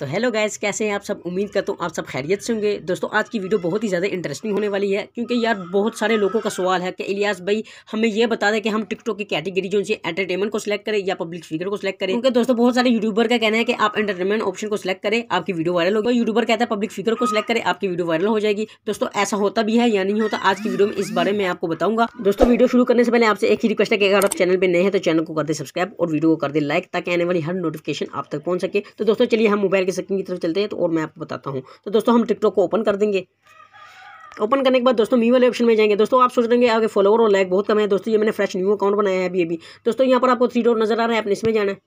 तो hello guys कैसे हैं आप सब उम्मीद करता हूँ आप सब खैरियत से होंगे दोस्तों आज की वीडियो बहुत ही ज़्यादा इंटरेस्टिंग होने वाली है क्योंकि यार बहुत सारे लोगों का सवाल है कि इलियास भाई हमें यह बता दें कि हम टिकटॉक की कैटेगरी जो है एंटरटेनमेंट को सिलेक्ट करें या पब्लिक स्पीकर को सिलेक्ट करें क्योंकि दोस्तों बहुत सारे यूट्यूबर का कहना है कि आप एंटरटेनमेंट ऑप्शन को सिलेक्ट करें आपकी वीडियो वायरल होगी यूट्यूबर कहता है पब्लिक स्पीकर को सिलेक्ट करें आपकी वीडियो वायरल हो जाएगी दोस्तों ऐसा होता भी है या नहीं होता आज की वीडियो में इस बारे में आपको बताऊंगा दोस्तों वीडियो शुरू करने से पहले आपसे एक ही रिक्वेस्ट है कि अगर आप चैनल पर नए हैं तो चैनल को कर दे सब्सक्राइब और वीडियो को कर दे लाइक ताकि आने वाली हर नोटिफिकेशन आप तक पहुंच सके तो दोस्तों चलिए हम मोबाइल की सेटिंग की तरफ चलते हैं तो और मैं आपको बताता हूँ तो दोस्तों हम टिकटॉक को ओपन कर देंगे ओपन करने के बाद दोस्तों मी वाले ऑप्शन में जाएंगे दोस्तों आप सोच रहे हैं आगे फॉलोवर और लाइक बहुत कम है दोस्तों ये मैंने फ्रेश न्यू अकाउंट बनाया है अभी अभी दोस्तों यहाँ पर आपको थ्री डॉट नजर आ रहा है आपने इसमें जाना है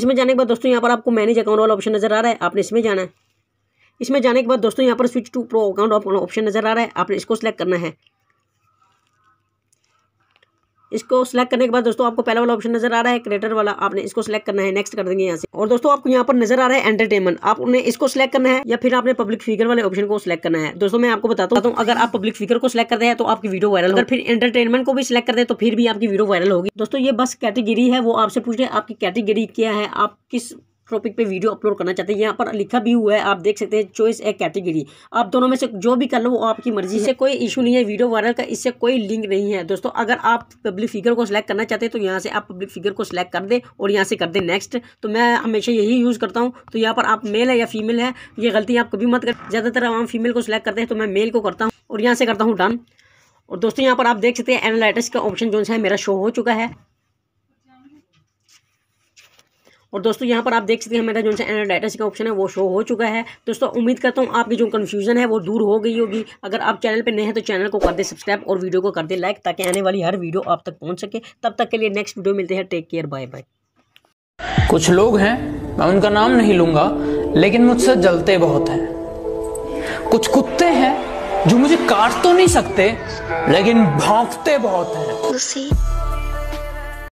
इसमें जाने के बाद दोस्तों यहाँ पर आपको मैनेज अकाउंट वाला ऑप्शन नजर आ रहा है आपने इसमें जाना है इसमें जाने के बाद दोस्तों यहाँ पर switch to pro account option नजर आ रहा है आपने इसको सेलेक्ट करना है इसको सिलेक्ट करने के बाद दोस्तों आपको पहला वाला ऑप्शन नजर आ रहा है क्रिएटर वाला आपने इसको सिलेक्ट करना है नेक्स्ट कर देंगे यहाँ से और दोस्तों आपको यहाँ पर नजर आ रहा है एंटरटेनमेंट आपने इसको सिलेक्ट करना है या फिर आपने पब्लिक फिगर वाले ऑप्शन को सिलेक्ट करना है दोस्तों मैं आपको बताता हूँ अगर आप पब्लिक फिगर को सिलेक्ट करते हैं तो आपकी वीडियो वायरल अगर फिर एंटरटेनमेंट को भी सिलेक्ट करते हैं तो फिर भी आपकी वीडियो वायरल होगी दोस्तों ये बस कैटेगरी है वो आपसे पूछ रहे हैं आपकी कैटेगरी क्या है आप किस टॉपिक पे वीडियो अपलोड करना चाहते हैं यहाँ पर लिखा भी हुआ है आप देख सकते हैं चॉइस ए कैटेगरी आप दोनों में से जो भी कर लो वो आपकी मर्जी से कोई इशू नहीं है वीडियो वायरल का इससे कोई लिंक नहीं है दोस्तों अगर आप पब्लिक फिगर को सिलेक्ट करना चाहते हैं तो यहाँ से आप पब्लिक फिगर को सिलेक्ट कर दें और यहाँ से कर दें नेक्स्ट तो मैं हमेशा यही यूज़ करता हूँ तो यहाँ पर आप मेल है या फीमेल है ये गलती आप कभी मत कर ज़्यादातर आम फीमेल को सिलेक्ट करते हैं तो मैं मेल को करता हूँ और यहाँ से करता हूँ डन और दोस्तों यहाँ पर आप देख सकते हैं एनालिटिक्स का ऑप्शन जो है मेरा शो हो चुका है और दोस्तों यहाँ पर आप देख सकते हैं मेरा जो है डाटा का ऑप्शन है वो शो हो चुका है दोस्तों उम्मीद करता हूँ आपकी जो कन्फ्यूजन है वो दूर हो गई होगी अगर आप चैनल पर नए हैं तो चैनल को कर दे सब्सक्राइब और वीडियो को कर दे लाइक ताकि आने वाली हर वीडियो आप तक पहुँच सके तब तक के लिए नेक्स्ट वीडियो मिलते हैं टेक केयर बाय बाय कुछ लोग हैं मैं उनका नाम नहीं लूंगा लेकिन मुझसे जलते बहुत हैं कुछ कुत्ते हैं जो मुझे काट तो नहीं सकते लेकिन भौंकते बहुत हैं